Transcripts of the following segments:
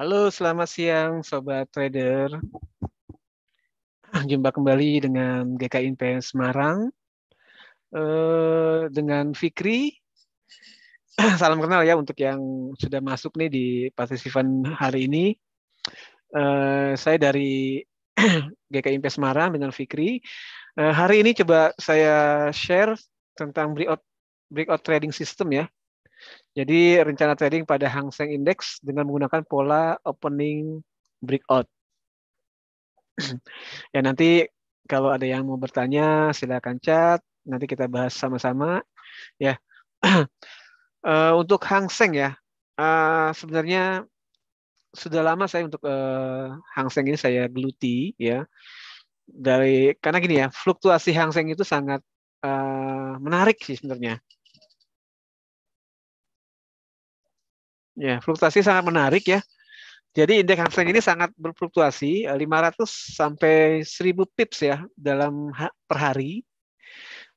Halo, selamat siang Sobat Trader. Jumpa kembali dengan GK Invest Semarang. Eh, dengan Fikri. Salam kenal ya untuk yang sudah masuk nih di partisipan hari ini. Eh, saya dari GK Invest Semarang dengan Fikri. Eh, hari ini coba saya share tentang breakout, breakout trading system ya. Jadi rencana trading pada Hang Seng Index dengan menggunakan pola opening breakout. ya nanti kalau ada yang mau bertanya silakan chat. Nanti kita bahas sama-sama. Ya uh, untuk Hang Seng ya uh, sebenarnya sudah lama saya untuk uh, Hang Seng ini saya geluti ya dari karena gini ya fluktuasi Hang Seng itu sangat uh, menarik sih sebenarnya Ya, fluktuasi sangat menarik ya. Jadi indeks Hang Seng ini sangat berfluktuasi 500 eh, sampai 1000 pips ya dalam per hari.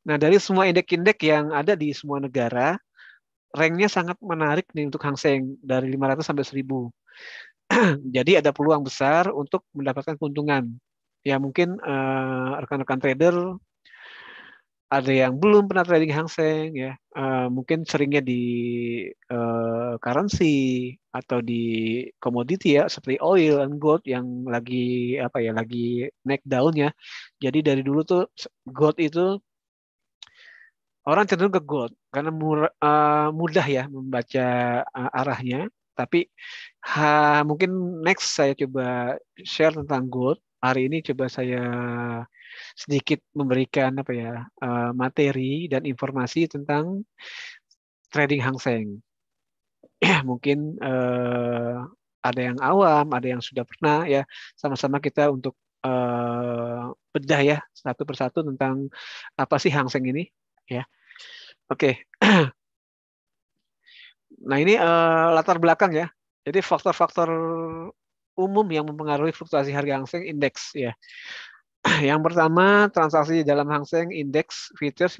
Nah, dari semua indeks-indeks yang ada di semua negara, rank-nya sangat menarik nih untuk Hang Seng dari 500 sampai 1000. Jadi ada peluang besar untuk mendapatkan keuntungan. Ya mungkin eh, rekan-rekan uh, trader ada yang belum pernah trading Hang Seng ya uh, mungkin seringnya di uh, currency atau di komoditi ya seperti oil and gold yang lagi apa ya lagi neck down ya jadi dari dulu tuh gold itu orang cenderung ke gold karena mur, uh, mudah ya membaca uh, arahnya tapi ha, mungkin next saya coba share tentang gold hari ini coba saya sedikit memberikan apa ya eh, materi dan informasi tentang trading Hang Seng. Mungkin eh, ada yang awam, ada yang sudah pernah ya. Sama-sama kita untuk eh, bedah ya satu persatu tentang apa sih Hang Seng ini ya. Oke. Okay. Nah ini eh, latar belakang ya. Jadi faktor-faktor umum yang mempengaruhi fluktuasi harga Hang Seng indeks ya. Yang pertama, transaksi dalam Hang Seng Index Futures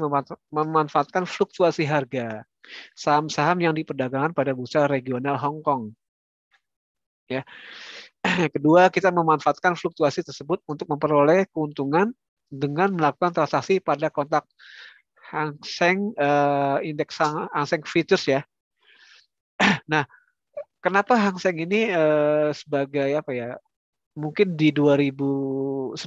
memanfaatkan fluktuasi harga saham-saham yang diperdagangkan pada bursa regional Hong Kong. Ya. Kedua, kita memanfaatkan fluktuasi tersebut untuk memperoleh keuntungan dengan melakukan transaksi pada kontak Hang Seng uh, Index Hang, Hang Seng Futures ya. Nah, kenapa Hang Seng ini uh, sebagai apa ya mungkin di 2010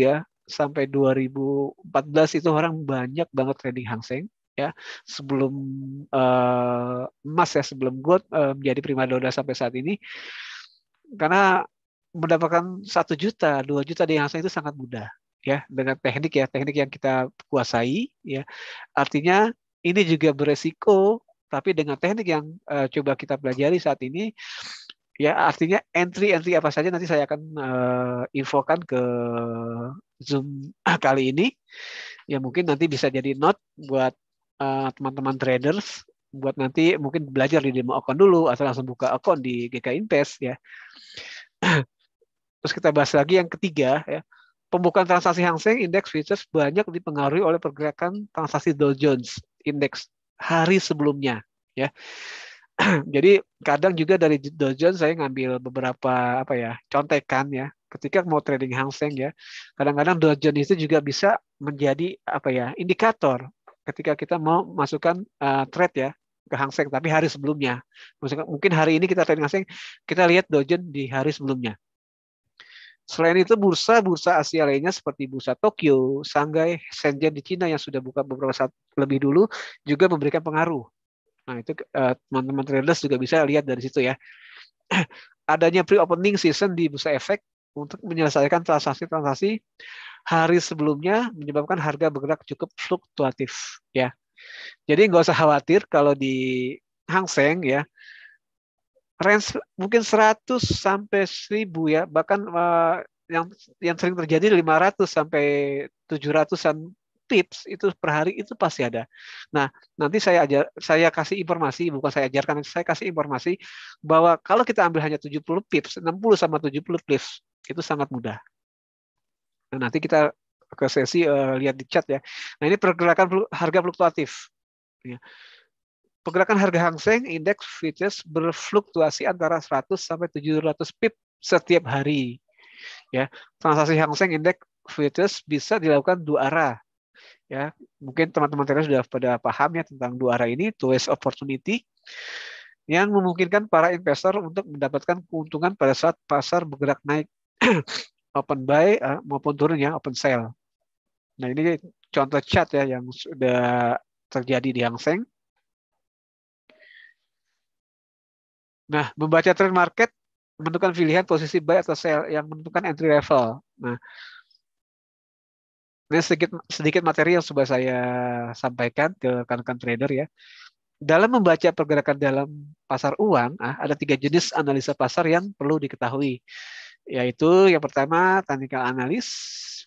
ya sampai 2014 itu orang banyak banget trading Hang Seng ya sebelum uh, emas ya sebelum gold uh, menjadi primadona sampai saat ini karena mendapatkan satu juta dua juta di Hang Seng itu sangat mudah ya dengan teknik ya teknik yang kita kuasai ya artinya ini juga beresiko tapi dengan teknik yang uh, coba kita pelajari saat ini Ya, artinya entry-entry apa saja nanti saya akan uh, infokan ke Zoom kali ini. Ya mungkin nanti bisa jadi note buat eh, teman-teman uh, traders buat nanti mungkin belajar di demo account dulu atau langsung buka account di GK Invest ya. Terus kita bahas lagi yang ketiga ya. Pembukaan transaksi Hang Seng Index Futures banyak dipengaruhi oleh pergerakan transaksi Dow Jones Index hari sebelumnya ya. jadi kadang juga dari Dow Jones saya ngambil beberapa apa ya contekan ya ketika mau trading Hang Seng ya kadang-kadang Dow Jones itu juga bisa menjadi apa ya indikator ketika kita mau masukkan uh, eh, trade ya ke Hang Seng tapi hari sebelumnya Maksudnya, mungkin hari ini kita trading Hang Seng kita lihat Dow Jones di hari sebelumnya Selain itu bursa-bursa Asia lainnya seperti bursa Tokyo, Shanghai, Shenzhen di Cina yang sudah buka beberapa saat lebih dulu juga memberikan pengaruh Nah, itu eh, teman-teman traders juga bisa lihat dari situ ya. Adanya pre-opening season di Bursa Efek untuk menyelesaikan transaksi-transaksi hari sebelumnya menyebabkan harga bergerak cukup fluktuatif ya. Jadi nggak usah khawatir kalau di Hang Seng ya range mungkin 100 sampai 1000 ya bahkan uh, yang yang sering terjadi 500 sampai 700-an tips itu per hari itu pasti ada. Nah, nanti saya ajar saya kasih informasi, bukan saya ajarkan, saya kasih informasi bahwa kalau kita ambil hanya 70 tips, 60 sama 70 tips itu sangat mudah. Nah, nanti kita ke sesi uh, lihat di chat ya. Nah, ini pergerakan harga fluktuatif. Ya. Pergerakan harga Hang Seng indeks futures berfluktuasi antara 100 sampai 700 pip setiap hari. Ya, transaksi Hang Seng indeks futures bisa dilakukan dua arah, ya mungkin teman-teman terus sudah pada paham ya tentang dua arah ini two ways opportunity yang memungkinkan para investor untuk mendapatkan keuntungan pada saat pasar bergerak naik open buy eh, maupun turun ya open sell. Nah ini contoh chat ya yang sudah terjadi di Hang Seng. Nah, membaca trend market menentukan pilihan posisi buy atau sell yang menentukan entry level. Nah, ini sedikit sedikit materi yang sudah saya sampaikan ke rekan-rekan trader ya. Dalam membaca pergerakan dalam pasar uang, ah, ada tiga jenis analisa pasar yang perlu diketahui, yaitu yang pertama technical analis,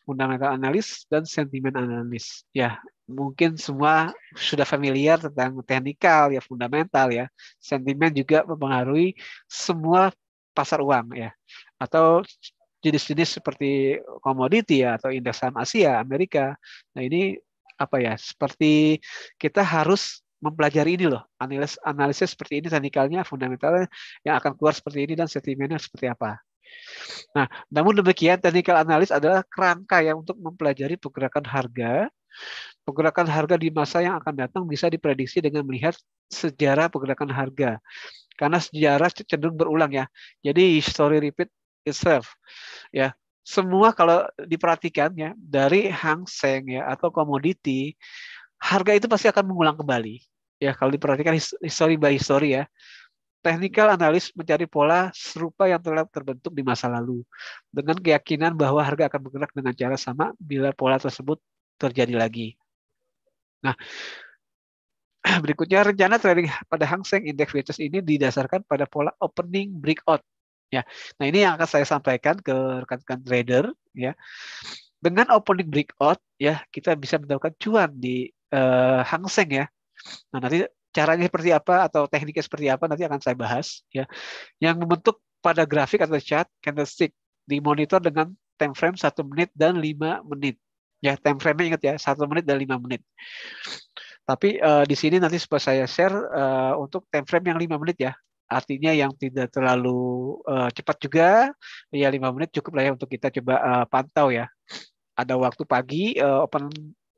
fundamental analis, dan sentimen analis. Ya, mungkin semua sudah familiar tentang teknikal ya, fundamental ya, sentimen juga mempengaruhi semua pasar uang ya, atau jenis-jenis seperti komoditi ya, atau indeks saham Asia, Amerika. Nah ini apa ya? Seperti kita harus mempelajari ini loh, analisis analisis seperti ini teknikalnya, fundamentalnya yang akan keluar seperti ini dan sentimennya seperti apa. Nah, namun demikian teknikal analis adalah kerangka yang untuk mempelajari pergerakan harga. Pergerakan harga di masa yang akan datang bisa diprediksi dengan melihat sejarah pergerakan harga. Karena sejarah cenderung berulang ya. Jadi history repeat itself ya semua kalau diperhatikan ya dari Hang Seng ya atau komoditi harga itu pasti akan mengulang kembali ya kalau diperhatikan history by history ya technical analis mencari pola serupa yang telah terbentuk di masa lalu dengan keyakinan bahwa harga akan bergerak dengan cara sama bila pola tersebut terjadi lagi. Nah, berikutnya rencana trading pada Hang Seng Index Futures ini didasarkan pada pola opening breakout Ya, nah ini yang akan saya sampaikan ke rekan-rekan trader ya. Dengan opening breakout ya kita bisa mendapatkan cuan di uh, Hang Seng ya. Nah nanti caranya seperti apa atau tekniknya seperti apa nanti akan saya bahas ya. Yang membentuk pada grafik atau chart candlestick dimonitor dengan time frame 1 menit dan 5 menit. Ya, time frame-nya ingat ya, 1 menit dan 5 menit. Tapi uh, di sini nanti supaya saya share uh, untuk time frame yang 5 menit ya artinya yang tidak terlalu uh, cepat juga ya lima menit cukup lah ya untuk kita coba uh, pantau ya ada waktu pagi uh, open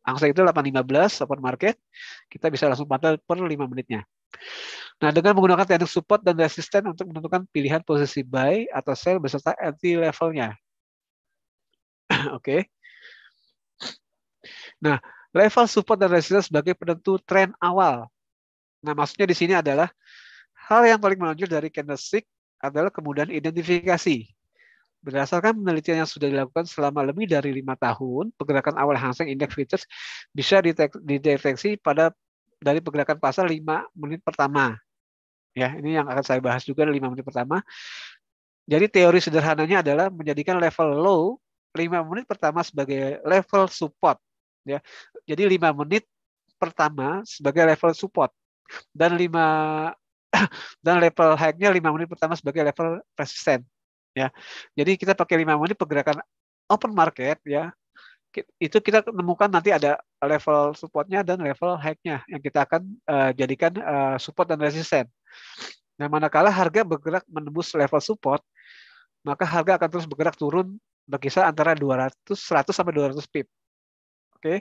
angsa itu 8.15 open market kita bisa langsung pantau per lima menitnya nah dengan menggunakan teknik support dan resisten untuk menentukan pilihan posisi buy atau sell beserta entry levelnya oke okay. nah level support dan resisten sebagai penentu tren awal nah maksudnya di sini adalah Hal yang paling menonjol dari candlestick adalah kemudahan identifikasi. Berdasarkan penelitian yang sudah dilakukan selama lebih dari lima tahun, pergerakan awal Hang Seng Index Futures bisa dideteksi pada dari pergerakan pasar lima menit pertama. Ya, ini yang akan saya bahas juga lima menit pertama. Jadi teori sederhananya adalah menjadikan level low lima menit pertama sebagai level support ya. Jadi lima menit pertama sebagai level support dan lima dan level high-nya 5 menit pertama sebagai level resisten ya. Jadi kita pakai 5 menit pergerakan open market ya. Itu kita temukan nanti ada level supportnya dan level high-nya yang kita akan uh, jadikan uh, support dan resisten. Nah, manakala harga bergerak menembus level support, maka harga akan terus bergerak turun berkisar antara 200 100 sampai 200 pip. Oke. Okay.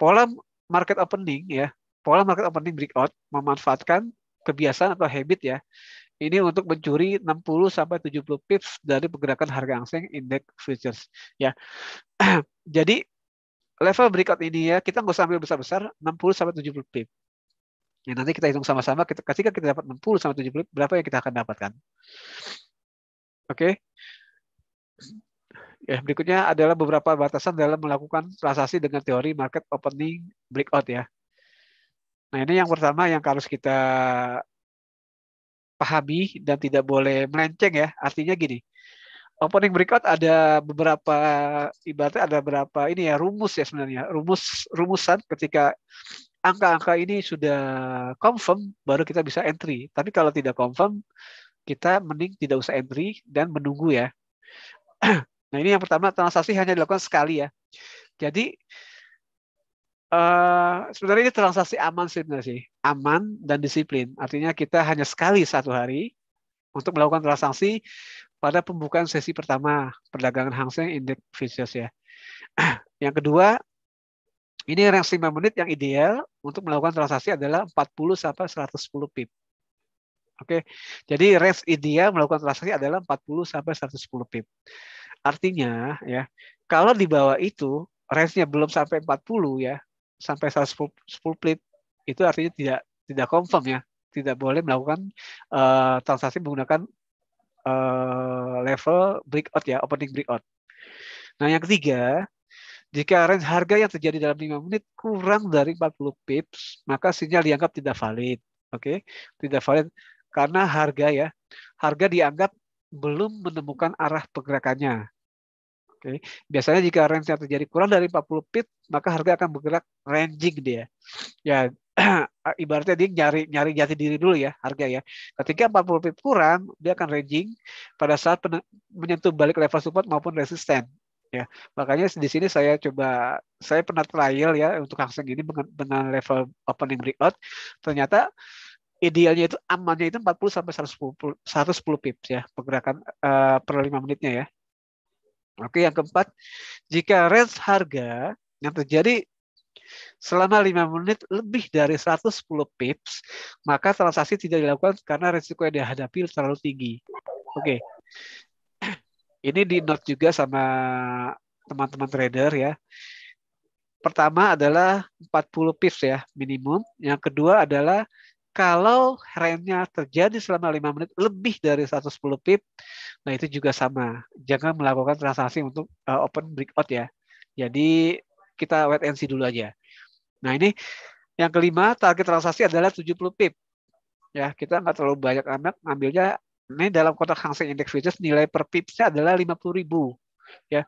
Pola market opening ya pola market opening breakout memanfaatkan kebiasaan atau habit ya. Ini untuk mencuri 60 sampai 70 pips dari pergerakan harga angseng indeks futures ya. Jadi level breakout ini ya kita nggak usah ambil besar-besar 60 sampai 70 pips Ya, nanti kita hitung sama-sama kita ketika kita dapat 60 sampai 70 pips berapa yang kita akan dapatkan. Oke. Okay. Ya, berikutnya adalah beberapa batasan dalam melakukan transaksi dengan teori market opening breakout ya. Nah ini yang pertama yang harus kita pahami dan tidak boleh melenceng ya. Artinya gini, opening breakout ada beberapa ibaratnya ada beberapa ini ya rumus ya sebenarnya rumus rumusan ketika angka-angka ini sudah confirm baru kita bisa entry tapi kalau tidak confirm kita mending tidak usah entry dan menunggu ya nah ini yang pertama transaksi hanya dilakukan sekali ya jadi Uh, sebenarnya ini transaksi aman sih benar sih, aman dan disiplin. Artinya kita hanya sekali satu hari untuk melakukan transaksi pada pembukaan sesi pertama perdagangan Hang Seng Index Futures ya. Yang kedua, ini range 5 menit yang ideal untuk melakukan transaksi adalah 40 sampai 110 pip. Oke. Jadi range ideal melakukan transaksi adalah 40 sampai 110 pip. Artinya ya, kalau di bawah itu range-nya belum sampai 40 ya, sampai saat 110 plate itu artinya tidak tidak confirm ya, tidak boleh melakukan uh, transaksi menggunakan uh, level breakout ya, opening breakout. Nah, yang ketiga, jika range harga yang terjadi dalam lima menit kurang dari 40 pips, maka sinyal dianggap tidak valid. Oke, okay? tidak valid karena harga ya. Harga dianggap belum menemukan arah pergerakannya. Oke. Okay. Biasanya jika range yang terjadi kurang dari 40 pip, maka harga akan bergerak ranging dia. Ya ibaratnya dia nyari nyari jati diri dulu ya harga ya. Ketika 40 pip kurang, dia akan ranging pada saat menyentuh balik level support maupun resisten. Ya, makanya di sini saya coba saya pernah trial ya untuk Hang ini dengan, dengan level opening breakout. Ternyata idealnya itu amannya itu 40 sampai 110 110 pips ya pergerakan uh, per 5 menitnya ya. Oke, yang keempat, jika range harga yang terjadi selama 5 menit lebih dari 110 pips, maka transaksi tidak dilakukan karena risiko yang dihadapi terlalu tinggi. Oke. Ini di note juga sama teman-teman trader ya. Pertama adalah 40 pips ya minimum, yang kedua adalah kalau remnya terjadi selama 5 menit lebih dari 110 pip, nah itu juga sama. Jangan melakukan transaksi untuk uh, open breakout ya. Jadi kita wait and see dulu aja. Nah ini yang kelima target transaksi adalah 70 pip. Ya kita nggak terlalu banyak anak ngambilnya. Ini dalam kotak Hang Seng Index Futures nilai per pipsnya adalah 50 ribu. Ya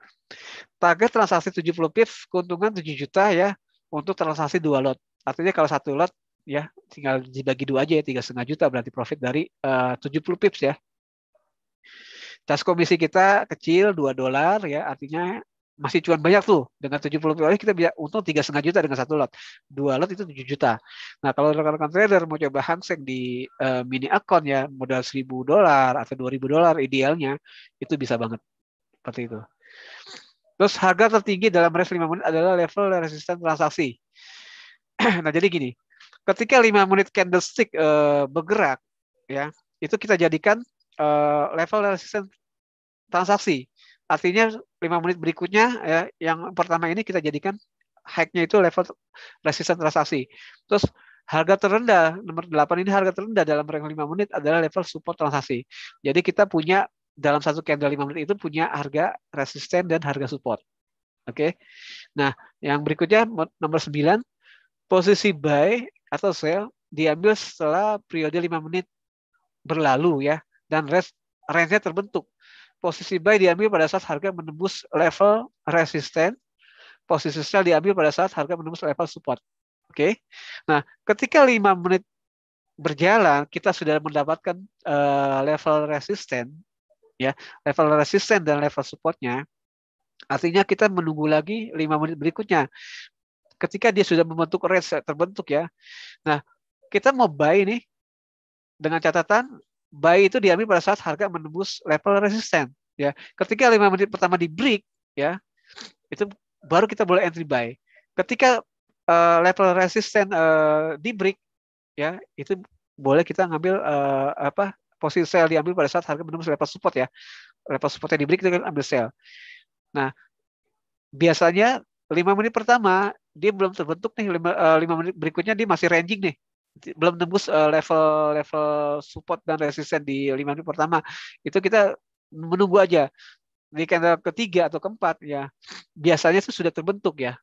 target transaksi 70 pip keuntungan 7 juta ya untuk transaksi dua lot. Artinya kalau satu lot ya tinggal dibagi gitu dua aja ya tiga setengah juta berarti profit dari eh, tujuh puluh pips ya tas komisi kita kecil dua dolar ya artinya masih cuan banyak tuh dengan 70 pips kita bisa untung tiga setengah juta dengan satu lot dua lot itu 7 juta nah kalau rekan-rekan trader mau coba hangseng di uh, mini account ya modal seribu dolar atau dua ribu dolar idealnya itu bisa banget seperti itu terus harga tertinggi dalam range 5 menit adalah level resisten transaksi nah jadi gini ketika lima menit candlestick uh, bergerak ya itu kita jadikan uh, level resisten transaksi artinya lima menit berikutnya ya yang pertama ini kita jadikan hacknya itu level resisten transaksi terus harga terendah nomor 8 ini harga terendah dalam rentang lima menit adalah level support transaksi. Jadi kita punya dalam satu candle lima menit itu punya harga resisten dan harga support. Oke. Okay? Nah, yang berikutnya nomor 9 posisi buy atau sel diambil setelah periode 5 menit berlalu ya dan rest range-nya terbentuk. Posisi buy diambil pada saat harga menembus level resisten, posisi sell diambil pada saat harga menembus level support. Oke. Okay? Nah, ketika 5 menit berjalan kita sudah mendapatkan uh, level resisten ya, level resisten dan level supportnya. Artinya kita menunggu lagi 5 menit berikutnya ketika dia sudah membentuk range terbentuk ya. Nah, kita mau buy ini dengan catatan buy itu diambil pada saat harga menembus level resisten ya. Ketika lima menit pertama di break ya, itu baru kita boleh entry buy. Ketika uh, level resisten uh, di break ya, itu boleh kita ngambil uh, apa posisi sell diambil pada saat harga menembus level support ya. Level supportnya di break itu kan ambil sell. Nah, biasanya 5 menit pertama dia belum terbentuk nih lima, uh, lima menit berikutnya dia masih ranging nih belum tembus uh, level level support dan resisten di lima menit pertama itu kita menunggu aja di candle ketiga atau keempat ya biasanya itu sudah terbentuk ya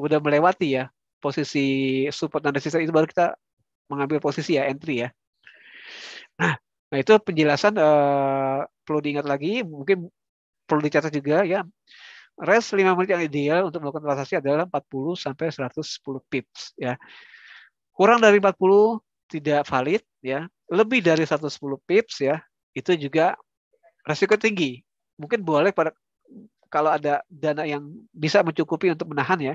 udah melewati ya posisi support dan resisten itu baru kita mengambil posisi ya entry ya nah, nah itu penjelasan eh, perlu diingat lagi mungkin perlu dicatat juga ya Rest 5 menit yang ideal untuk melakukan transaksi adalah 40 sampai 110 pips ya. Kurang dari 40 tidak valid ya. Lebih dari 110 pips ya, itu juga resiko tinggi. Mungkin boleh pada kalau ada dana yang bisa mencukupi untuk menahan ya.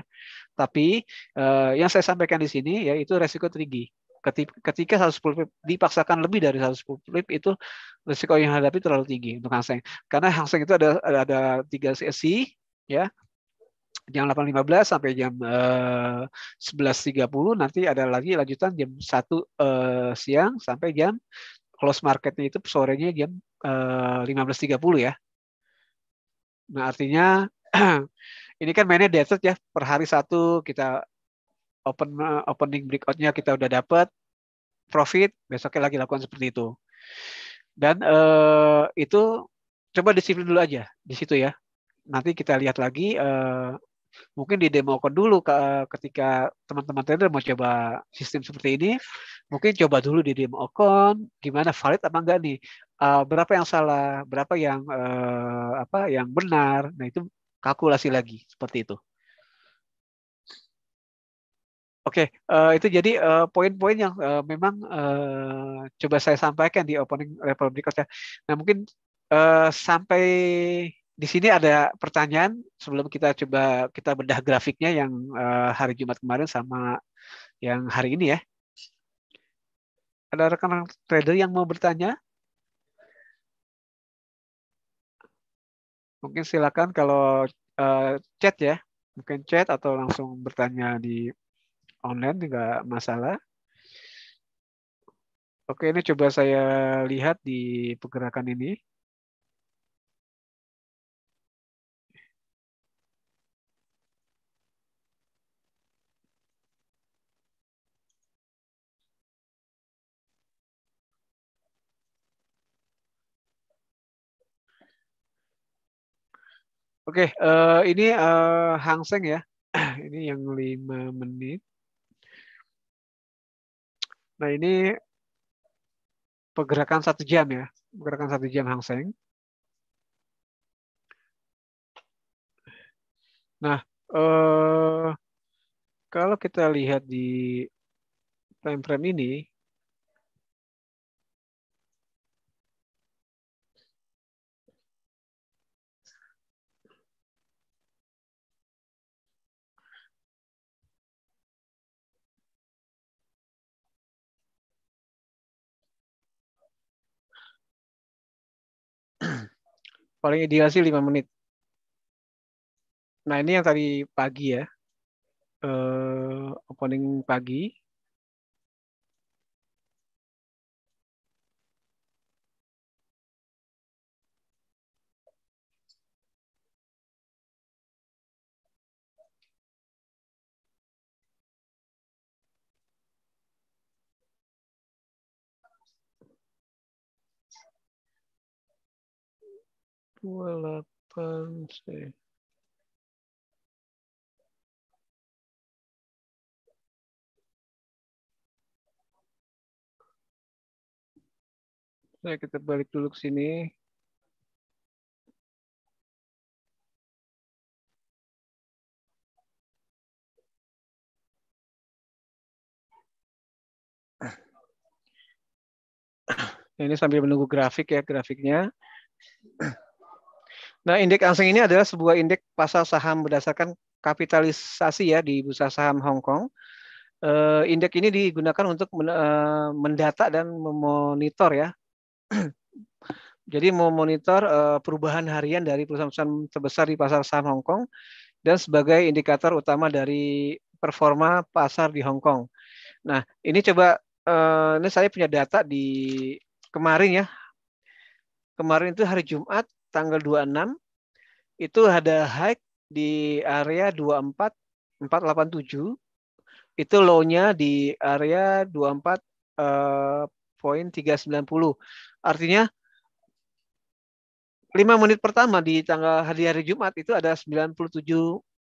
Tapi eh, yang saya sampaikan di sini yaitu resiko tinggi. Ketika 110 pip dipaksakan lebih dari 110 pip itu resiko yang hadapi terlalu tinggi untuk Hang Karena Hang Seng itu ada ada, ada tiga sesi ya jam 8.15 sampai jam eh, uh, 11.30 nanti ada lagi lanjutan jam 1 uh, eh, siang sampai jam close marketnya itu sorenya jam eh, uh, 15.30 ya. Nah, artinya ini kan mainnya dated ya, per hari satu kita open uh, opening breakoutnya kita udah dapat profit, besoknya lagi lakukan seperti itu. Dan uh, itu coba disiplin dulu aja di situ ya nanti kita lihat lagi uh, mungkin di demo kan dulu ke, eh, ketika teman-teman trader mau coba sistem seperti ini mungkin coba dulu di demo account gimana valid apa enggak nih uh, berapa yang salah berapa yang uh, apa yang benar nah itu kalkulasi lagi seperti itu Oke, okay, uh, itu jadi uh, poin-poin yang uh, memang uh, coba saya sampaikan di opening level berikutnya. Nah, mungkin uh, sampai di sini ada pertanyaan sebelum kita coba kita bedah grafiknya yang uh, hari Jumat kemarin sama yang hari ini ya. Ada rekan-rekan trader yang mau bertanya? Mungkin silakan kalau uh, chat ya, mungkin chat atau langsung bertanya di online juga masalah. Oke, ini coba saya lihat di pergerakan ini. Oke, okay, uh, eh, ini uh, Hang Seng ya. ini yang lima menit. Nah, ini pergerakan satu jam ya. Pergerakan satu jam Hang Seng. Nah, uh, kalau kita lihat di time frame ini, paling ideal sih lima menit. Nah ini yang tadi pagi ya, uh, opening pagi 28C. Nah, kita balik dulu ke sini. Nah, ini sambil menunggu grafik ya grafiknya. Nah, indeks Hang Seng ini adalah sebuah indeks pasar saham berdasarkan kapitalisasi ya di bursa saham Hong Kong. Uh, indeks ini digunakan untuk men, uh, mendata dan memonitor ya. Jadi memonitor uh, perubahan harian dari perusahaan-perusahaan terbesar di pasar saham Hong Kong dan sebagai indikator utama dari performa pasar di Hong Kong. Nah, ini coba uh, ini saya punya data di kemarin ya. Kemarin itu hari Jumat tanggal 26 itu ada high di area 24 487 itu low-nya di area 24 eh, poin 390. Artinya 5 menit pertama di tanggal hari hari Jumat itu ada 97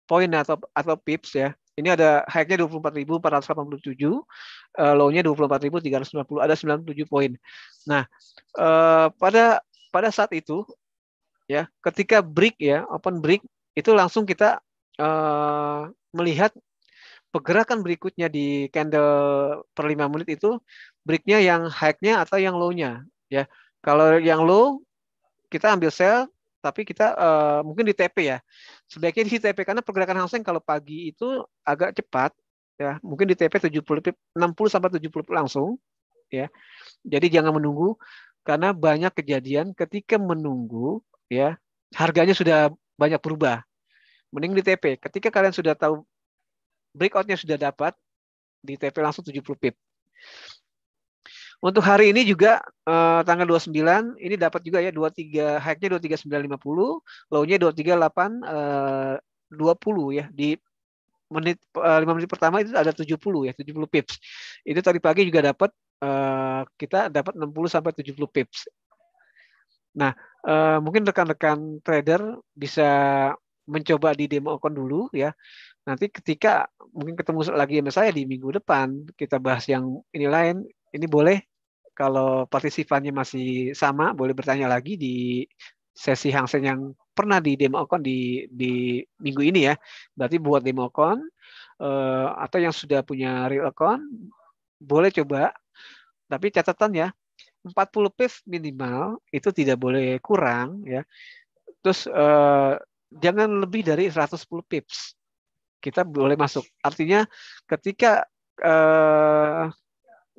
poin atau atau pips ya. Ini ada high-nya 24.487, eh, low-nya 24.390, ada 97 poin. Nah, eh, pada pada saat itu ya ketika break ya open break itu langsung kita uh, melihat pergerakan berikutnya di candle per 5 menit itu breaknya yang high-nya atau yang low-nya ya kalau yang low kita ambil sell tapi kita uh, mungkin di TP ya sebaiknya di TP karena pergerakan Hang Seng kalau pagi itu agak cepat ya mungkin di TP 70 60 sampai 70 langsung ya jadi jangan menunggu karena banyak kejadian ketika menunggu ya harganya sudah banyak berubah. Mending di TP. Ketika kalian sudah tahu breakoutnya sudah dapat, di TP langsung 70 pip. Untuk hari ini juga eh, tanggal 29 ini dapat juga ya 23 high-nya 23950, low-nya 238 eh, 20 ya di menit eh, 5 menit pertama itu ada 70 ya, 70 pips. Itu tadi pagi juga dapat eh, kita dapat 60 sampai 70 pips. Nah, uh, mungkin rekan-rekan trader bisa mencoba di demo account dulu ya. Nanti ketika mungkin ketemu lagi sama saya di minggu depan, kita bahas yang ini lain. Ini boleh kalau partisipannya masih sama, boleh bertanya lagi di sesi Hangsen yang pernah di demo di di minggu ini ya. Berarti buat account uh, atau yang sudah punya real account boleh coba. Tapi catatan ya, 40 pips minimal itu tidak boleh kurang ya. Terus eh, jangan lebih dari 110 pips. Kita boleh masuk. Artinya ketika eh,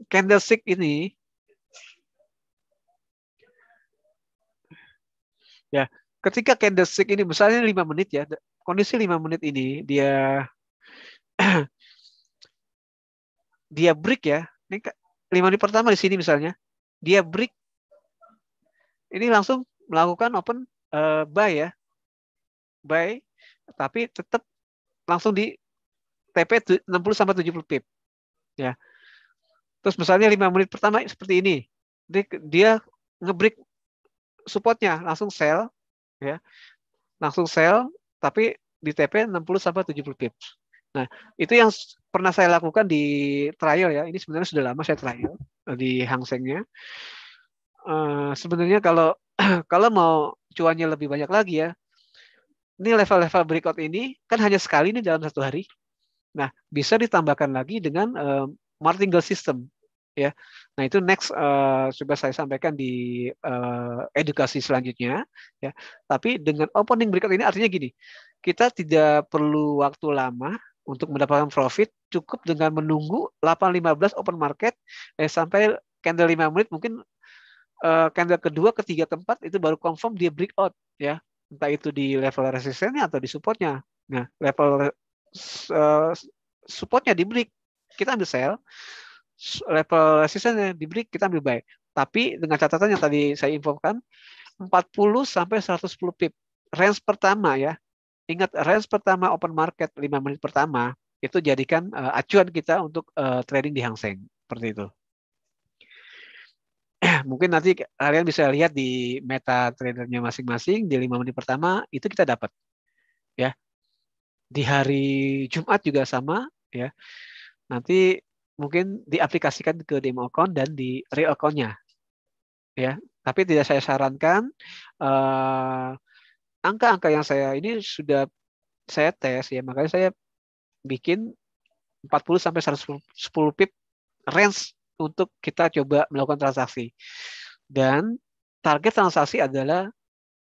candlestick ini ya, ketika candlestick ini misalnya 5 menit ya, kondisi 5 menit ini dia dia break ya. Ini 5 menit pertama di sini misalnya dia break ini langsung melakukan open uh, buy ya buy tapi tetap langsung di TP 60 sampai 70 pip ya terus misalnya 5 menit pertama seperti ini dia, dia break supportnya langsung sell ya langsung sell tapi di TP 60 sampai 70 pip. Nah, itu yang pernah saya lakukan di trial ya. Ini sebenarnya sudah lama saya trial di Hang Sengnya. Uh, eh, sebenarnya kalau kalau mau cuannya lebih banyak lagi ya, ini level-level berikut ini kan hanya sekali ini dalam satu hari. Nah, bisa ditambahkan lagi dengan uh, martingale system ya. Nah, itu next uh, eh, sudah saya sampaikan di uh, edukasi selanjutnya ya. Tapi dengan opening berikut ini artinya gini, kita tidak perlu waktu lama untuk mendapatkan profit cukup dengan menunggu 8.15 open market eh, sampai candle 5 menit mungkin eh, candle kedua, ketiga, keempat itu baru confirm dia breakout ya. Entah itu di level resistennya atau di supportnya. Nah, level uh, supportnya di break kita ambil sell, level resistennya di break kita ambil buy. Tapi dengan catatan yang tadi saya infokan 40 sampai 110 pip. Range pertama ya, Ingat range pertama open market 5 menit pertama itu jadikan uh, acuan kita untuk uh, trading di Hang Seng seperti itu. Mungkin nanti kalian bisa lihat di meta tradernya masing-masing di 5 menit pertama itu kita dapat. Ya. Di hari Jumat juga sama ya. Nanti mungkin diaplikasikan ke demo account dan di real account-nya. Ya, tapi tidak saya sarankan uh, angka-angka yang saya ini sudah saya tes ya, makanya saya bikin 40 sampai 110 pip range untuk kita coba melakukan transaksi. Dan target transaksi adalah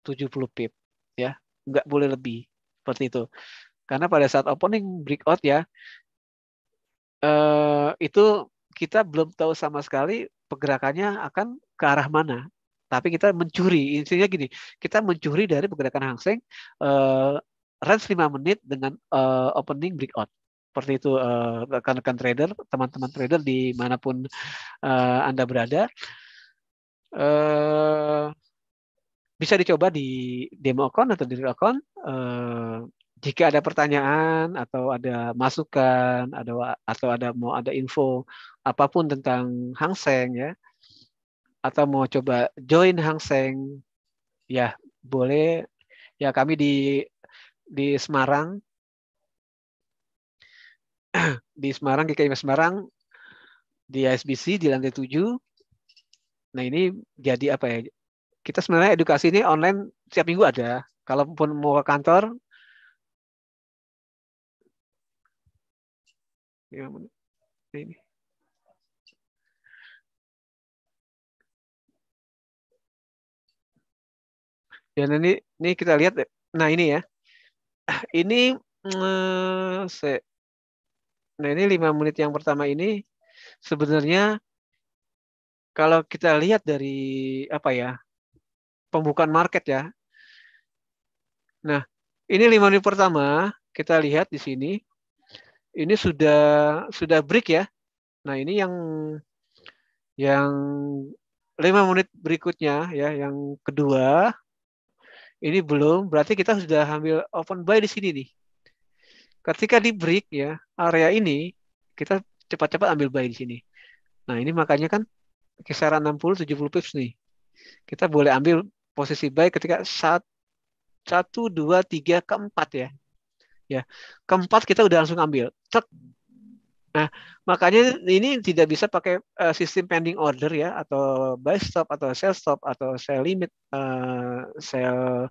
70 pip ya, nggak boleh lebih seperti itu. Karena pada saat opening breakout ya eh, itu kita belum tahu sama sekali pergerakannya akan ke arah mana tapi kita mencuri. Intinya gini, kita mencuri dari pergerakan Hang Seng uh, range 5 menit dengan uh, opening breakout. Seperti itu rekan eh, rekan-rekan trader, teman-teman trader dimanapun uh, Anda berada. Uh, bisa dicoba di demo account atau di real account. Uh, jika ada pertanyaan atau ada masukan, ada atau ada mau ada info apapun tentang Hang Seng ya, atau mau coba join Hang Seng, ya boleh. Ya kami di di Semarang, di Semarang, GKIM Semarang, di ASBC di lantai 7. Nah ini jadi apa ya? Kita sebenarnya edukasi ini online setiap minggu ada. Kalaupun mau ke kantor, ya, ini Ya nanti ini kita lihat. Nah ini ya. Ini eh, nah ini lima menit yang pertama ini sebenarnya kalau kita lihat dari apa ya pembukaan market ya. Nah ini lima menit pertama kita lihat di sini ini sudah sudah break ya. Nah ini yang yang lima menit berikutnya ya yang kedua ini belum, berarti kita sudah ambil open buy di sini nih. Ketika di break ya, area ini kita cepat-cepat ambil buy di sini. Nah, ini makanya kan kisaran 60 70 pips nih. Kita boleh ambil posisi buy ketika saat 1 2 3 keempat ya. Ya. Keempat kita udah langsung ambil. Cek Nah, makanya ini tidak bisa pakai uh, sistem pending order ya atau buy stop atau sell stop atau sell limit uh, sell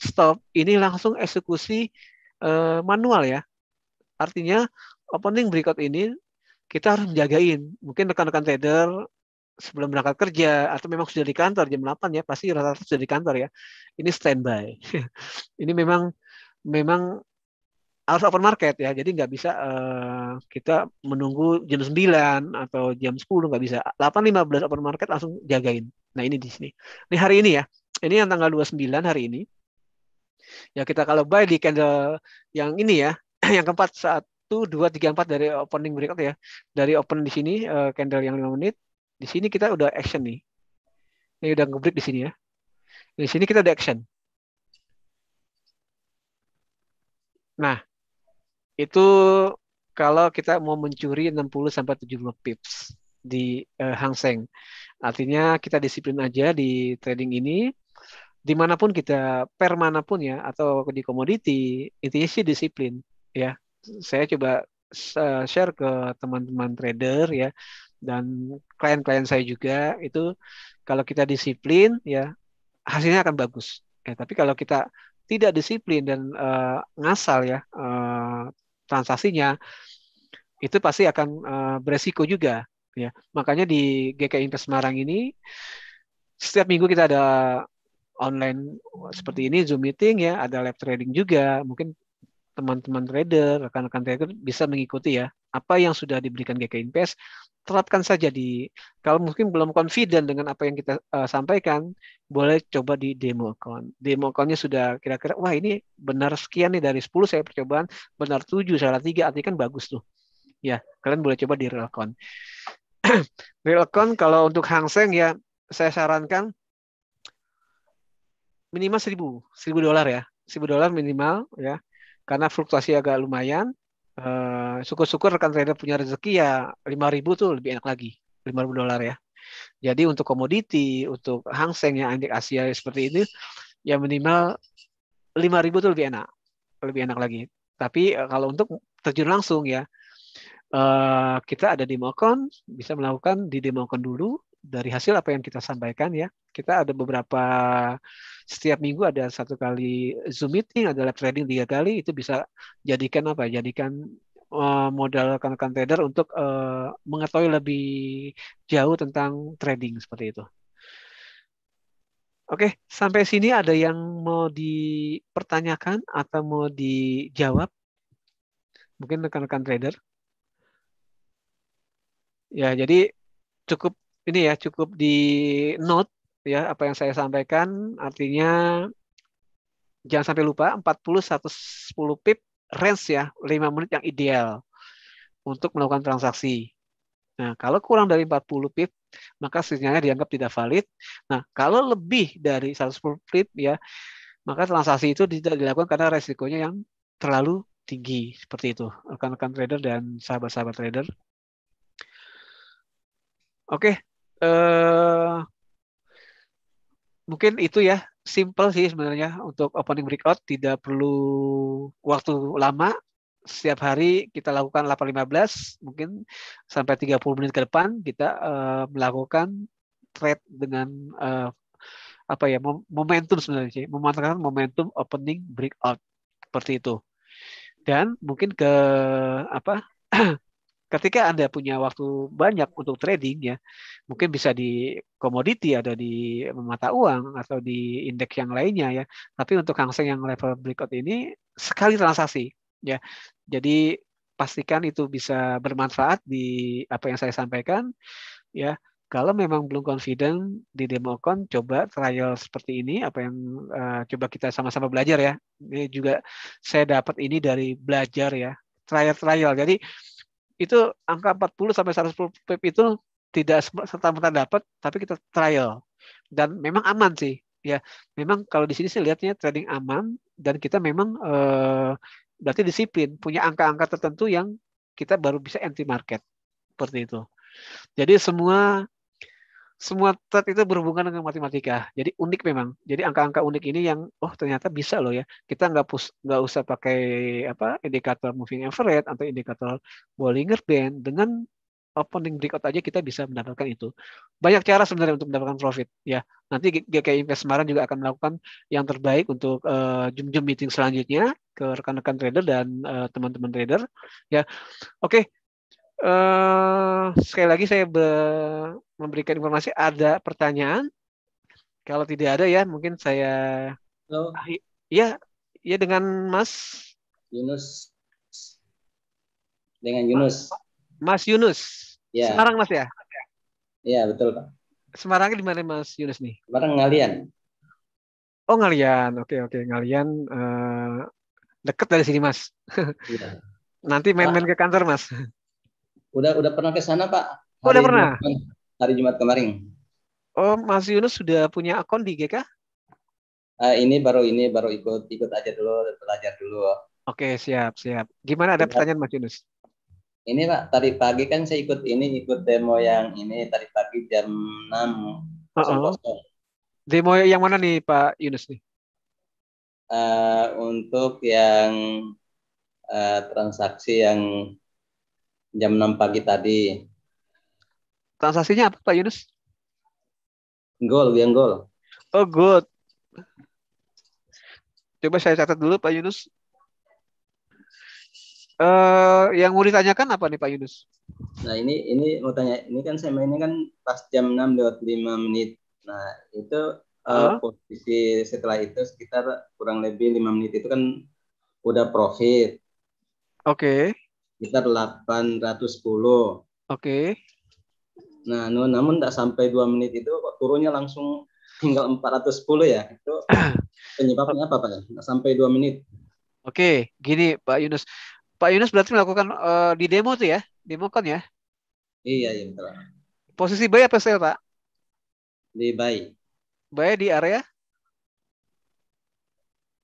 stop ini langsung eksekusi uh, manual ya. Artinya opening berikut ini kita harus menjagain. Mungkin rekan-rekan trader sebelum berangkat kerja atau memang sudah di kantor jam 8 ya pasti rata-rata sudah di kantor ya. Ini standby. ini memang memang harus open market ya. Jadi nggak bisa uh, kita menunggu jam 9 atau jam 10 nggak bisa. 8.15 open market langsung jagain. Nah, ini di sini. Ini hari ini ya. Ini yang tanggal 29 hari ini. Ya kita kalau buy di candle yang ini ya, yang keempat saat satu dua tiga empat dari opening berikut ya. Dari open di sini uh, candle yang lima menit, di sini kita udah action nih. Ini udah ngebreak di sini ya. Di sini kita udah action. Nah, itu kalau kita mau mencuri 60 sampai 70 pips di uh, Hang Seng. Artinya kita disiplin aja di trading ini dimanapun kita per manapun ya atau di komoditi itu sih disiplin ya. Saya coba eh, share ke teman-teman trader ya dan klien-klien saya juga itu kalau kita disiplin ya hasilnya akan bagus. Ya, tapi kalau kita tidak disiplin dan uh, ngasal ya uh, transaksinya itu pasti akan uh, beresiko juga ya makanya di GKI Invest Semarang ini setiap minggu kita ada online seperti ini Zoom meeting ya, ada live trading juga. Mungkin teman-teman trader, rekan-rekan trader bisa mengikuti ya apa yang sudah diberikan GK Invest terapkan saja di kalau mungkin belum confident dengan apa yang kita uh, sampaikan boleh coba di demo account demo accountnya sudah kira-kira wah ini benar sekian nih dari 10 saya percobaan benar 7 salah 3 artinya kan bagus tuh ya kalian boleh coba di real account real account kalau untuk Hang Seng ya saya sarankan minimal 1000 1000 dolar ya 1000 dolar minimal ya karena fluktuasi agak lumayan. Eh, syukur-syukur uh, rekan trader punya rezeki ya 5000 tuh lebih enak lagi, 5000 dolar ya. Jadi untuk komoditi, untuk Hang Seng yang antik Asia seperti ini, ya minimal 5000 tuh lebih enak, lebih enak lagi. Tapi eh, kalau untuk terjun langsung ya, eh, kita ada demo account, bisa melakukan di demo account dulu dari hasil apa yang kita sampaikan ya. Kita ada beberapa setiap minggu ada satu kali Zoom meeting, ada live trading tiga kali, itu bisa jadikan apa? Jadikan uh, modal rekan-rekan trader untuk eh, mengetahui lebih jauh tentang trading seperti itu. Oke, sampai sini ada yang mau dipertanyakan atau mau dijawab? Mungkin rekan-rekan trader. Ya, jadi cukup ini ya, cukup di note ya apa yang saya sampaikan artinya jangan sampai lupa 40 110 pip range ya 5 menit yang ideal untuk melakukan transaksi. Nah, kalau kurang dari 40 pip maka sinyalnya dianggap tidak valid. Nah, kalau lebih dari 110 pip ya maka transaksi itu tidak dilakukan karena resikonya yang terlalu tinggi seperti itu rekan-rekan trader dan sahabat-sahabat trader. Oke, eh mungkin itu ya simple sih sebenarnya untuk opening breakout tidak perlu waktu lama setiap hari kita lakukan 8.15 mungkin sampai 30 menit ke depan kita uh, melakukan trade dengan uh, apa ya momentum sebenarnya sih memanfaatkan momentum opening breakout seperti itu dan mungkin ke apa ketika Anda punya waktu banyak untuk trading ya, mungkin bisa di komoditi ada di mata uang atau di indeks yang lainnya ya. Tapi untuk Hang Seng yang level breakout ini sekali transaksi ya. Jadi pastikan itu bisa bermanfaat di apa yang saya sampaikan ya. Kalau memang belum confident di demo demokon, coba trial seperti ini. Apa yang uh, coba kita sama-sama belajar ya. Ini juga saya dapat ini dari belajar ya, trial-trial. Jadi itu angka 40 sampai 110 pip itu tidak serta merta dapat tapi kita trial dan memang aman sih ya memang kalau di sini sih lihatnya trading aman dan kita memang eh, berarti disiplin punya angka-angka tertentu yang kita baru bisa anti market seperti itu jadi semua semua tet itu berhubungan dengan matematika. Jadi unik memang. Jadi angka-angka unik ini yang oh ternyata bisa loh ya. Kita nggak pus nggak usah pakai apa indikator moving average atau indikator Bollinger Band dengan opening breakout aja kita bisa mendapatkan itu. Banyak cara sebenarnya untuk mendapatkan profit ya. Nanti GKI Invest Semarang juga akan melakukan yang terbaik untuk uh, eh, jum-jum meeting selanjutnya ke rekan-rekan trader dan eh, teman-teman uh, trader ya. Oke, okay Uh, sekali lagi saya be- memberikan informasi ada pertanyaan. Kalau tidak ada ya mungkin saya Halo. Iya, iya dengan Mas Yunus. Dengan Yunus. Mas Yunus. Ya. Semarang Mas ya? Iya, betul Pak. Semarangnya di mana Mas Yunus nih? Semarang Ngalian. Oh Ngalian, oke oke Ngalian uh, deket dari sini Mas. ya. Nanti main-main ke kantor Mas. Udah udah pernah ke sana, Pak? oh, udah pernah. Jumat, kan, hari Jumat kemarin. Oh, Mas Yunus sudah punya akun di GK? Uh, ah, ini baru ini baru ikut ikut aja dulu belajar dulu. Oke, siap, siap. Gimana ada pertanyaan Mas Yunus? Ini Pak, tadi pagi kan saya ikut ini ikut demo yang ini tadi pagi jam enam. Uh -oh. Demo yang mana nih Pak Yunus nih? Uh, untuk yang uh, transaksi yang jam 6 pagi tadi. Transaksinya apa Pak Yunus? Gol, yang gol. Oh, good. Coba saya catat dulu Pak Yunus. Uh, yang mau ditanyakan apa nih Pak Yunus? Nah ini ini mau tanya, ini kan saya mainnya kan pas jam 6 lewat 5 menit. Nah itu uh, eh, huh? posisi setelah itu sekitar kurang lebih 5 menit itu kan udah profit. Oke sekitar 810. Oke. Okay. Nah, no, namun tidak sampai dua menit itu kok turunnya langsung tinggal 410 ya. Itu penyebabnya apa Pak? Ya? Nggak sampai dua menit. Oke, okay. gini Pak Yunus. Pak Yunus berarti melakukan uh, di demo tuh ya? Demo kan ya? Iya, iya betul. Posisi bayi apa sel, Pak? Di bayi. Bayi di area?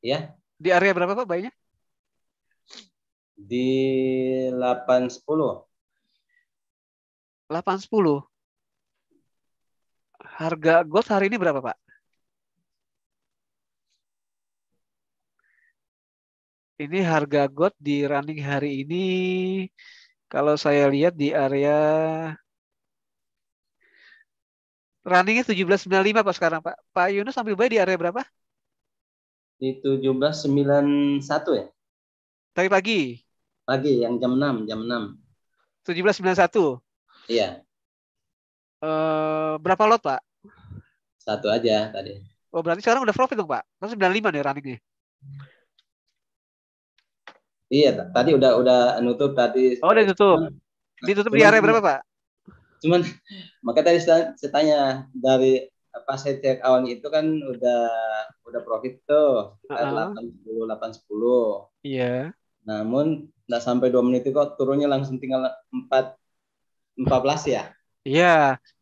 ya Di area berapa Pak bayinya? di 810. 810. Harga gold hari ini berapa, Pak? Ini harga gold di running hari ini kalau saya lihat di area runningnya 1795 Pak sekarang Pak. Pak Yunus sambil bayi di area berapa? Di 1791 ya. Tadi pagi. Pagi yang jam 6, jam 6. 1791. Iya. Eh berapa lot, Pak? Satu aja tadi. Oh, berarti sekarang udah profit dong, Pak. Masih 95 nih runningnya. Iya, tadi udah udah nutup tadi. Oh, udah nutup. Ditutup di area berapa, Pak? Cuman maka tadi saya, tanya dari pas saya cek awalnya itu kan udah udah profit tuh sekitar delapan sepuluh delapan sepuluh. Iya. Namun nggak sampai dua menit itu kok turunnya langsung tinggal empat empat belas ya? Iya,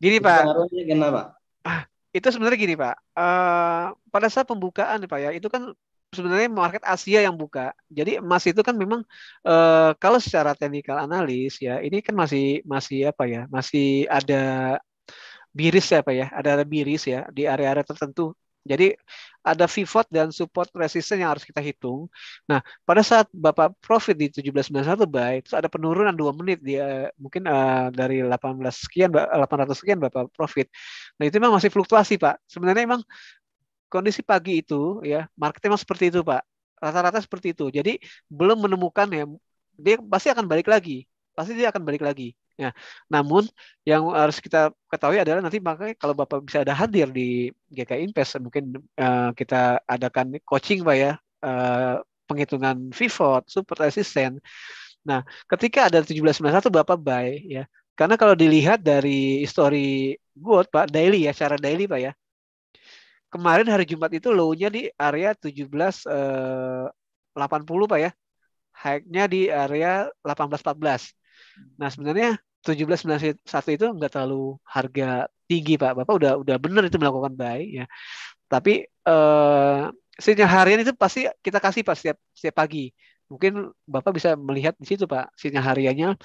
gini Pak. Pengaruhnya kenapa? Ah, itu sebenarnya gini Pak. Uh, pada saat pembukaan Pak ya, itu kan sebenarnya market Asia yang buka. Jadi emas itu kan memang uh, kalau secara teknikal analis ya, ini kan masih masih apa ya? Masih ada biris ya Pak ya, ada biris ya di area-area tertentu jadi ada pivot dan support resistance yang harus kita hitung. Nah, pada saat Bapak profit di 1791 buy, itu ada penurunan 2 menit di eh, mungkin uh, dari 18 sekian 800 eh, sekian Bapak profit. Nah, itu memang masih fluktuasi, Pak. Sebenarnya memang kondisi pagi itu ya, market memang seperti itu, Pak. Rata-rata seperti itu. Jadi belum menemukan ya dia pasti akan balik lagi. Pasti dia akan balik lagi Ya. Namun yang harus kita ketahui adalah nanti makanya kalau Bapak bisa ada hadir di GK Invest mungkin uh, kita adakan coaching Pak ya uh, penghitungan pivot, support resisten. Nah, ketika ada 1791 Bapak buy ya. Karena kalau dilihat dari histori good Pak daily ya, secara daily Pak ya. Kemarin hari Jumat itu low-nya di area 17 80 eh, Pak ya. High-nya di area 1814. Nah sebenarnya 1791 itu nggak terlalu harga tinggi Pak. Bapak udah udah benar itu melakukan buy ya. Tapi eh, sinyal harian itu pasti kita kasih Pak setiap, setiap pagi. Mungkin Bapak bisa melihat di situ Pak sinyal hariannya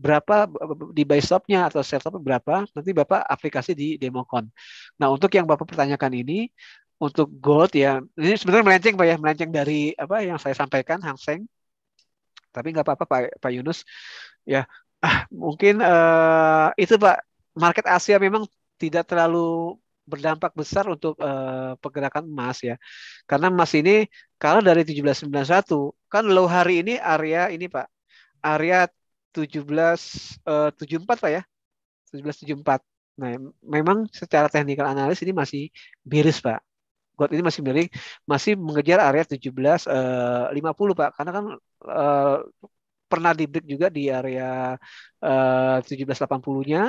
berapa di buy stopnya atau sell stop berapa nanti bapak aplikasi di demokon. Nah untuk yang bapak pertanyakan ini untuk gold ya ini sebenarnya melenceng pak ya melenceng dari apa yang saya sampaikan Hang Seng tapi nggak apa-apa pak, pak Yunus ya ah, mungkin uh, itu Pak market Asia memang tidak terlalu berdampak besar untuk uh, pergerakan emas ya. Karena emas ini kalau dari 1791 kan low hari ini area ini Pak. Area 1774 uh, eh, empat Pak ya. 1774. Nah, memang secara teknikal analis ini masih miris Pak. Gold ini masih miring, masih mengejar area 1750 puluh Pak. Karena kan uh, pernah di break juga di area eh, uh, 1780-nya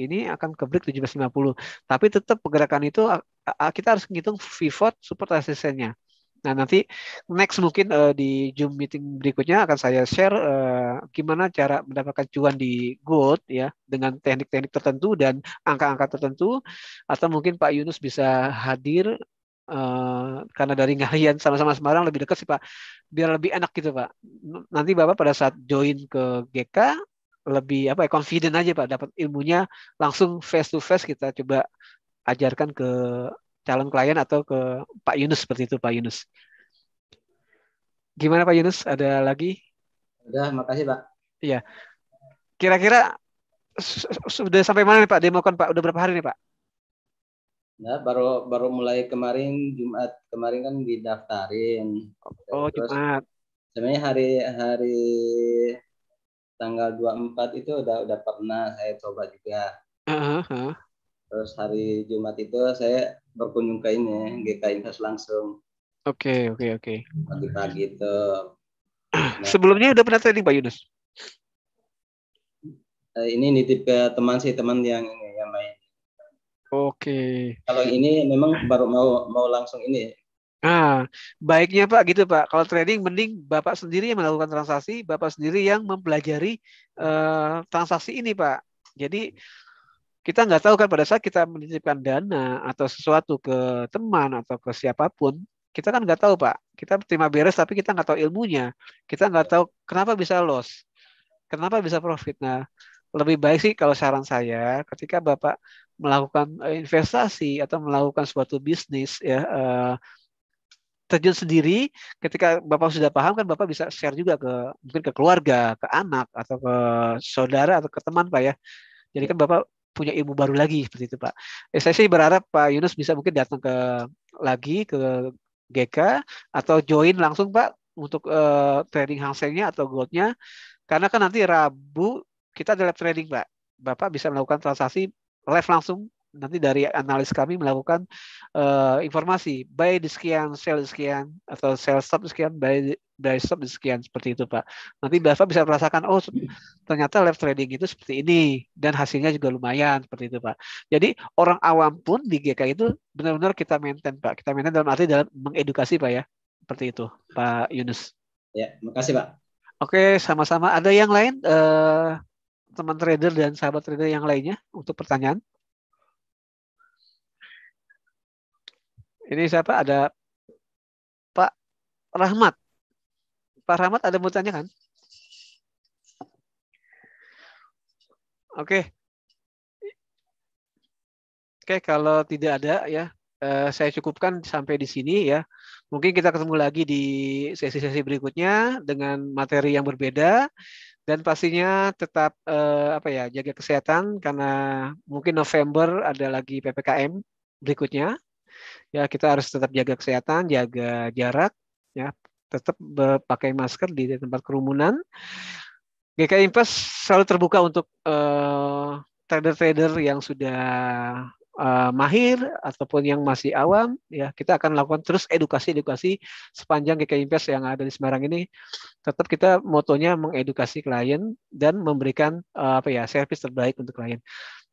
ini akan ke break 1750 tapi tetap pergerakan itu kita harus menghitung pivot support resistance-nya Nah, nanti next mungkin uh, di Zoom meeting berikutnya akan saya share uh, gimana cara mendapatkan cuan di gold ya dengan teknik-teknik tertentu dan angka-angka tertentu atau mungkin Pak Yunus bisa hadir Eh, karena dari ngalian sama-sama Semarang lebih dekat sih Pak. Biar lebih enak gitu Pak. Nanti Bapak pada saat join ke GK lebih apa ya confident aja Pak dapat ilmunya langsung face to face kita coba ajarkan ke calon klien atau ke Pak Yunus seperti itu Pak Yunus. Gimana Pak Yunus? Ada lagi? Ada, makasih Pak. Iya. Kira-kira sudah sampai mana nih Pak demokon Pak? Udah berapa hari nih Pak? Nah, baru baru mulai kemarin Jumat kemarin kan didaftarin. Oh, Terus, Jumat. Sebenarnya hari hari tanggal 24 itu udah udah pernah saya coba juga. Uh -huh. Terus hari Jumat itu saya berkunjung ke ini GK Invest langsung. Oke, okay, oke, okay, oke. Okay. Pagi-pagi itu. Nah, Sebelumnya udah pernah tadi Pak Yunus? Eh, ini nitip ke teman sih, teman yang ini Oke. Kalau ini memang baru mau mau langsung ini. Nah, baiknya Pak gitu Pak. Kalau trading mending Bapak sendiri yang melakukan transaksi, Bapak sendiri yang mempelajari uh, transaksi ini Pak. Jadi kita nggak tahu kan pada saat kita menitipkan dana atau sesuatu ke teman atau ke siapapun, kita kan nggak tahu Pak. Kita terima beres tapi kita nggak tahu ilmunya. Kita nggak tahu kenapa bisa loss, kenapa bisa profit. Nah, lebih baik sih kalau saran saya ketika Bapak melakukan eh, investasi atau melakukan suatu bisnis ya eh, terjun sendiri ketika bapak sudah paham kan bapak bisa share juga ke mungkin ke keluarga ke anak atau ke saudara atau ke teman pak ya jadi kan bapak punya ibu baru lagi seperti itu pak eh, saya sih berharap pak Yunus bisa mungkin datang ke lagi ke GK atau join langsung pak untuk uh, trading Hang atau goldnya karena kan nanti Rabu kita ada live trading, Pak. Bapak bisa melakukan transaksi live langsung nanti dari analis kami melakukan uh, informasi buy di sekian, sell di sekian atau sell stop di sekian, buy buy stop di sekian seperti itu Pak. Nanti Bapak bisa merasakan oh ternyata live trading itu seperti ini dan hasilnya juga lumayan seperti itu Pak. Jadi orang awam pun di GK itu benar-benar kita maintain Pak. Kita maintain dalam arti dalam mengedukasi Pak ya. Seperti itu Pak Yunus. Ya, terima kasih, Pak. Oke, sama-sama. Ada yang lain? Uh, teman trader dan sahabat trader yang lainnya untuk pertanyaan? Ini siapa? Ada Pak Rahmat. Pak Rahmat ada mau tanya kan? Oke. Oke, kalau tidak ada ya, eh, saya cukupkan sampai di sini ya. Mungkin kita ketemu lagi di sesi-sesi berikutnya dengan materi yang berbeda dan pastinya tetap eh, apa ya jaga kesehatan karena mungkin November ada lagi ppkm berikutnya ya kita harus tetap jaga kesehatan jaga jarak ya tetap pakai masker di tempat kerumunan GK Invest selalu terbuka untuk eh, trader-trader yang sudah uh, mahir ataupun yang masih awam ya kita akan lakukan terus edukasi-edukasi sepanjang GKI Impes yang ada di Semarang ini tetap kita motonya mengedukasi klien dan memberikan uh, apa ya servis terbaik untuk klien.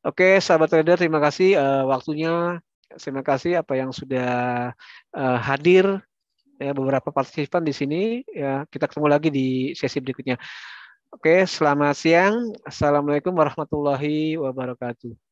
Oke, sahabat trader terima kasih uh, waktunya. Terima kasih apa yang sudah uh, hadir ya beberapa partisipan di sini ya kita ketemu lagi di sesi berikutnya. Oke, selamat siang. Assalamualaikum warahmatullahi wabarakatuh.